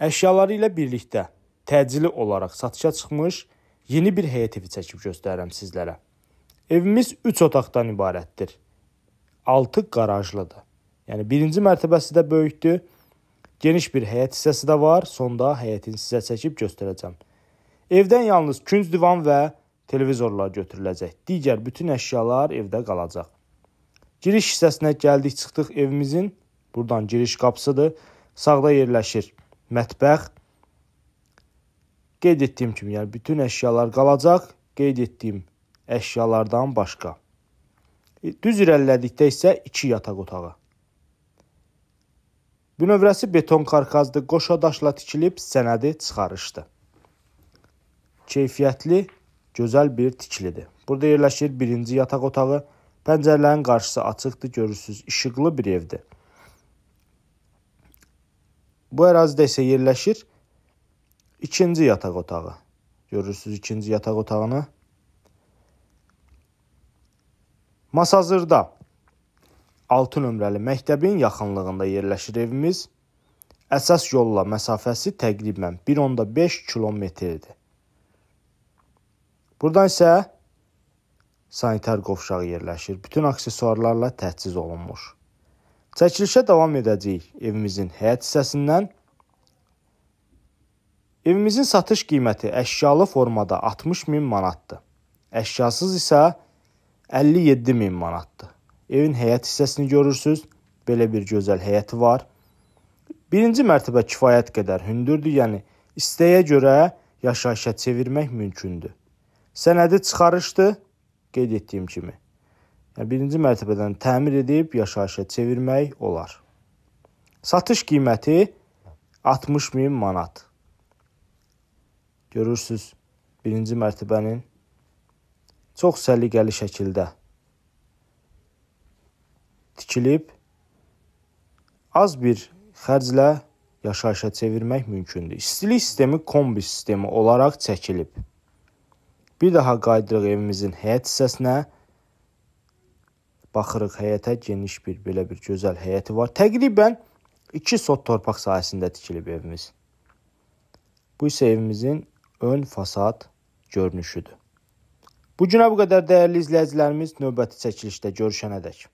əşyaları ilə birlikdə təcili olaraq satışa çıxmış yeni bir həyət evi çəkib göstərirəm sizlərə. Evimiz 3 otaqdan ibarətdir. 6 qarajlıdır. Yəni birinci mərtəbəsi də böyükdür. Geniş bir həyət hissəsi də var. Sonda həyətini sizə çəkib göstərəcəm. Evdən yalnız künc divan və televizorlar götürüləcək. Digər bütün əşyalar evdə qalacaq. Giriş hissəsinə gəldik, çıxdıq evimizin. Burdan giriş qapısıdır. Sağda yerləşir mətbəx qeyd etdiyim kimi, yəni bütün əşyalar qalacaq, qeyd etdiyim əşyalardan başqa. E, düz irəlilədikdə isə 2 yataq otağı. Bünövrəsi beton karkazlı qoşa daşla tikilib sənədi çıxarışdı. Keyfiyyətli, gözəl bir tikilidir. Burada yerləşir birinci yataq otağı. Pəncərələrin qarşısı açıqdır, görürsüz, işıqlı bir evdir. Bu ərazidə isə yerləşir ikinci yataq otağı. Görürsüz ikinci yataq otağını. Masazırda 6 nömrəli məktəbin yaxınlığında yerləşir evimiz. Əsas yolla məsafəsi təqribən 1.5 kilometrdir. Burdan isə sanitar qovşağı yerləşir. Bütün aksesuarlarla təchiz olunmuş. Çəkilişə davam edəcəyik evimizin həyət hissəsindən. Evimizin satış qiyməti əşyalı formada 60 min manatdır. Əşyasız isə 57 min manatdır. Evin həyət hissəsini görürsüz. Belə bir gözəl həyəti var. Birinci mərtəbə kifayət qədər hündürdür, yəni istəyə görə yaşayışa çevirmək mümkündür. Sənədi çıxarışdır, qeyd etdiyim kimi yəni birinci mərtəbədən təmir edib yaşayışa çevirmək olar. Satış qiyməti 60 min manat. Görürsüz, birinci mərtəbənin çox səliqəli şəkildə tikilib az bir xərclə yaşayışa çevirmək mümkündür. İstilik sistemi kombi sistemi olaraq çəkilib. Bir daha qayıdırıq evimizin həyət hissəsinə. Baxırıq həyətə geniş bir belə bir gözəl həyəti var. Təqribən 2 sot torpaq sahəsində tikilib evimiz. Bu isə evimizin ön fasad görünüşüdür. Bu günə bu qədər dəyərli izləyicilərimiz, növbəti çəkilişdə görüşənədək.